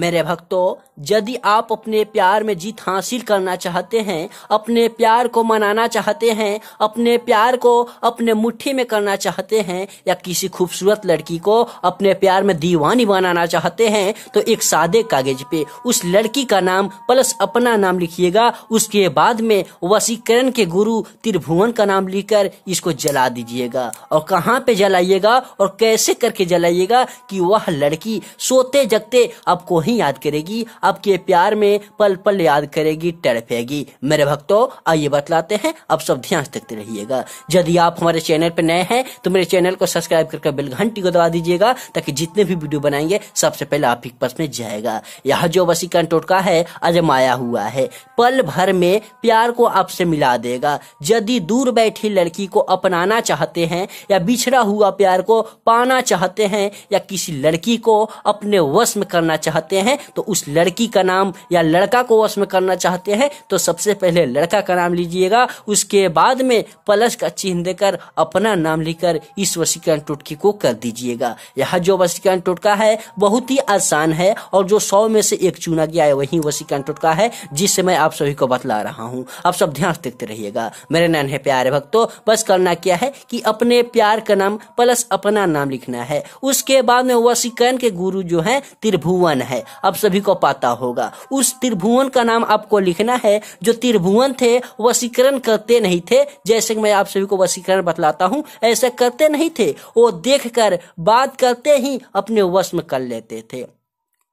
मेरे भक्तों यदि आप अपने प्यार में जीत हासिल करना चाहते हैं अपने प्यार को मनाना चाहते हैं अपने प्यार को अपने मुट्ठी में करना चाहते हैं या किसी खूबसूरत लड़की को अपने प्यार में दीवानी बनाना चाहते हैं तो एक सादे कागज पे उस लड़की का नाम प्लस अपना नाम लिखिएगा उसके बाद में वसीकरण के गुरु त्रिभुवन का नाम लिखकर इसको जला दीजिएगा और कहाँ पे जलाइएगा और कैसे करके जलाइएगा कि वह लड़की सोते जगते आपको वही याद करेगी आपके प्यार में पल पल याद करेगी तड़पेगी मेरे भक्तों आइए बतलाते हैं आप सब ध्यान रखते रहिएगा यदि आप हमारे चैनल पर नए हैं तो मेरे चैनल को सब्सक्राइब करके बिल घंटी को दबा दीजिएगा ताकि जितने भी वीडियो बनाएंगे सबसे पहले आप ही पास में जाएगा यह जो वसीकरण टोटका है अजमाया हुआ है पल भर में प्यार को आपसे मिला देगा यदि दूर बैठी लड़की को अपनाना चाहते हैं या बिछड़ा हुआ प्यार को पाना चाहते हैं या किसी लड़की को अपने वश में करना चाहते चाहते हैं तो उस लड़की का नाम या लड़का को वश में करना चाहते हैं तो सबसे पहले लड़का का नाम लीजिएगा उसके बाद में प्लस का चिन्ह देकर अपना नाम लिखकर इस वशीकरण टोटकी को कर दीजिएगा यह जो वशीकरण टोटका है बहुत ही आसान है और जो सौ में से एक चुना गया है वही वशीकरण टोटका है जिससे मैं आप सभी को बतला रहा हूँ आप सब ध्यान देखते रहिएगा मेरे नन्हे प्यारे भक्तों बस करना क्या है कि अपने प्यार का नाम प्लस अपना नाम लिखना है उसके बाद में वशीकरण के गुरु जो है त्रिभुवन है आप सभी को पाता होगा उस त्रिभुवन का नाम आपको लिखना है जो त्रिभुवन थे वसीकरण करते नहीं थे जैसे कि मैं आप सभी को वसीकरण बतलाता हूँ ऐसा करते नहीं थे वो देख कर बात करते ही अपने वश में कर लेते थे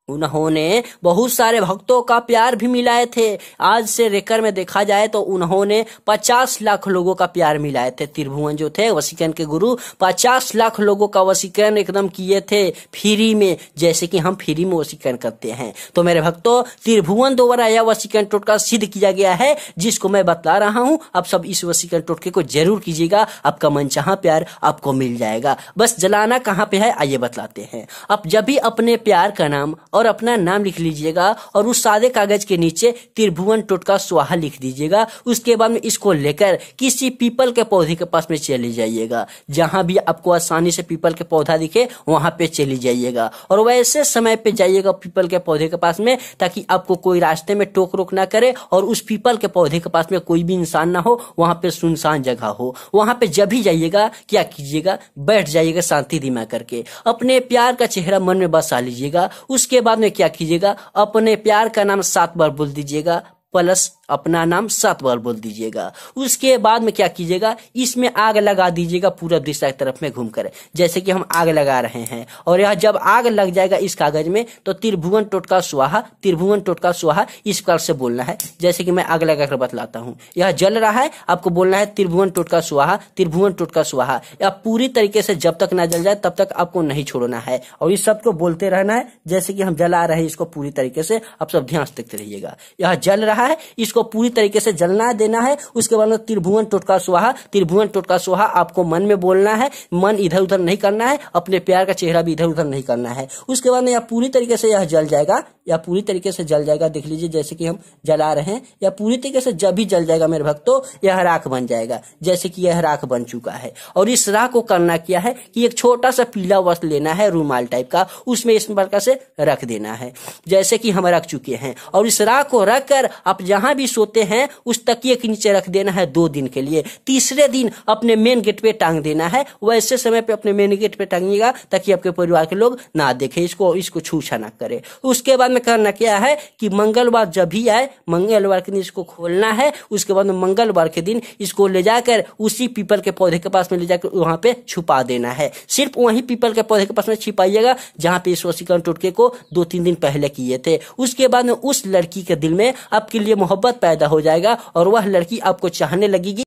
उन्होंने बहुत सारे भक्तों का प्यार भी मिलाए थे आज से रेकर में देखा जाए तो उन्होंने 50 लाख लोगों का प्यार मिलाए थे त्रिभुवन जो थे वसीकरण के गुरु 50 लाख लोगों का वसीकरण एकदम किए थे फ्री में जैसे कि हम फ्री में वसीकरण करते हैं तो मेरे भक्तों त्रिभुवन द्वारा यह वसीकरण टोटका सिद्ध किया गया है जिसको मैं बता रहा हूँ आप सब इस वसीकरण टोटके को जरूर कीजिएगा आपका मन प्यार आपको मिल जाएगा बस जलाना कहाँ पे है आइए बतलाते हैं आप जब भी अपने प्यार का नाम और अपना नाम लिख लीजिएगा और उस सादे कागज के नीचे त्रिभुवन टोटका सुहा लिख दीजिएगा उसके बाद में इसको लेकर किसी पीपल के पौधे के पास में चले जाइएगा जहां भी आपको आसानी से पीपल के पौधा दिखे वहां पे चले जाइएगा और वैसे समय पे जाइएगा पीपल के पौधे के पास में ताकि आपको कोई रास्ते में टोक रोक ना करे और उस पीपल के पौधे के पास में कोई भी इंसान ना हो वहां पे सुनसान जगह हो वहां पे जब भी जाइएगा क्या कीजिएगा बैठ जाइएगा शांति दिमाग करके अपने प्यार का चेहरा मन में बसा लीजिएगा उसके बाद बाद में क्या कीजिएगा अपने प्यार का नाम सात बार बोल दीजिएगा प्लस अपना नाम सात बार बोल दीजिएगा उसके बाद में क्या कीजिएगा इसमें आग लगा दीजिएगा पूरा दिशा की तरफ में घूमकर जैसे कि हम आग लगा रहे हैं और यह जब आग लग जाएगा इस कागज में तो त्रिभुवन टोटका सुहा त्रिभुवन टोटका सुहा इस प्रकार से बोलना है जैसे कि मैं आग लगाकर बतलाता हूँ यह जल रहा है आपको बोलना है त्रिभुवन टोटका सुहा त्रिभुवन टोटका सुहा यह पूरी तरीके से जब तक ना जल जाए तब तक आपको नहीं छोड़ना है और इस सबको बोलते रहना है जैसे कि हम जला रहे हैं इसको पूरी तरीके से आप सब ध्यान देखते रहिएगा यह जल रहा रहा है इसको पूरी तरीके से जलना देना है उसके बाद में त्रिभुवन टोटका सुहा त्रिभुवन टोटका सुहा आपको मन में बोलना है मन इधर उधर नहीं करना है अपने प्यार का चेहरा भी इधर उधर नहीं करना है उसके बाद में यह पूरी तरीके से यह जल जाएगा या पूरी तरीके से जल जाएगा देख लीजिए जैसे कि हम जला रहे हैं या पूरी तरीके से जब भी जल जाएगा मेरे भक्तों यह राख बन जाएगा जैसे कि यह राख बन चुका है और इस राख को करना क्या है कि एक छोटा सा पीला वस्त्र लेना है रूमाल टाइप का उसमें इस प्रकार से रख देना है जैसे कि हम रख चुके हैं और इस राख को रख कर आप जहां भी सोते हैं उस तकिए के नीचे रख देना है दो दिन के लिए तीसरे दिन अपने मेन गेट पे टांग देना है वैसे समय पे अपने मेन गेट पे टांगिएगा ताकि आपके परिवार के लोग ना देखे इसको इसको छूछा ना करे उसके बाद में करना क्या है कि मंगलवार जब भी आए मंगलवार के दिन इसको खोलना है उसके बाद मंगलवार के दिन इसको ले जाकर उसी पीपल के पौधे के पास में ले जाकर वहां पे छुपा देना है सिर्फ वही पीपल के पौधे के पास में छिपाइएगा जहां पे इस वसीकरण टोटके को दो तीन दिन पहले किए थे उसके बाद में उस लड़की के दिल में आपके लिए मोहब्बत पैदा हो जाएगा और वह लड़की आपको चाहने लगेगी